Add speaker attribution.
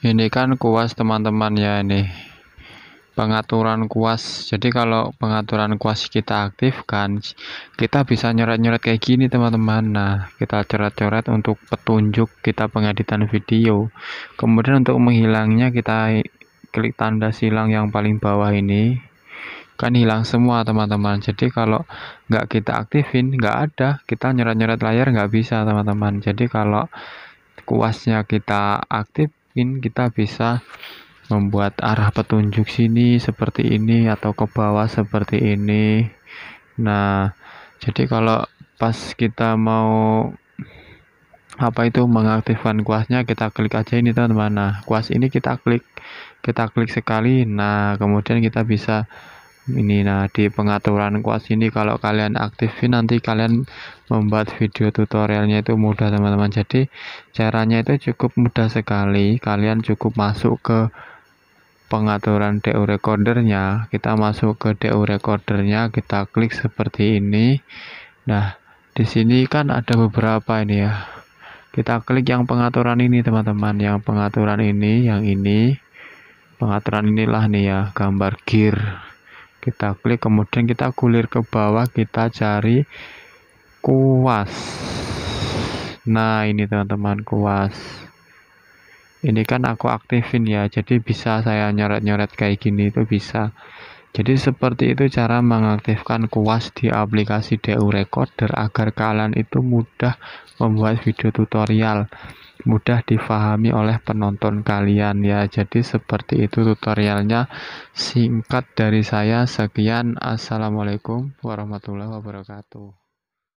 Speaker 1: ini kan kuas teman-teman ya ini pengaturan kuas jadi kalau pengaturan kuas kita aktifkan kita bisa nyoret-nyoret kayak gini teman-teman nah kita coret-coret untuk petunjuk kita pengeditan video kemudian untuk menghilangnya kita klik tanda silang yang paling bawah ini kan hilang semua teman-teman jadi kalau nggak kita aktifin nggak ada kita nyoret-nyoret layar nggak bisa teman-teman jadi kalau kuasnya kita aktif mungkin kita bisa membuat arah petunjuk sini seperti ini atau ke bawah seperti ini nah jadi kalau pas kita mau apa itu mengaktifkan kuasnya kita klik aja ini teman-teman nah kuas ini kita klik kita klik sekali nah kemudian kita bisa ini nah di pengaturan kuas ini kalau kalian aktifin nanti kalian membuat video tutorialnya itu mudah teman-teman jadi caranya itu cukup mudah sekali kalian cukup masuk ke pengaturan DU recordernya kita masuk ke DU recordernya kita klik seperti ini nah di sini kan ada beberapa ini ya kita klik yang pengaturan ini teman-teman yang pengaturan ini yang ini pengaturan inilah nih ya gambar gear kita klik kemudian kita gulir ke bawah kita cari kuas nah ini teman-teman kuas ini kan aku aktifin ya jadi bisa saya nyoret-nyoret kayak gini itu bisa jadi seperti itu cara mengaktifkan kuas di aplikasi DU Recorder agar kalian itu mudah membuat video tutorial mudah difahami oleh penonton kalian ya jadi seperti itu tutorialnya singkat dari saya sekian assalamualaikum warahmatullahi wabarakatuh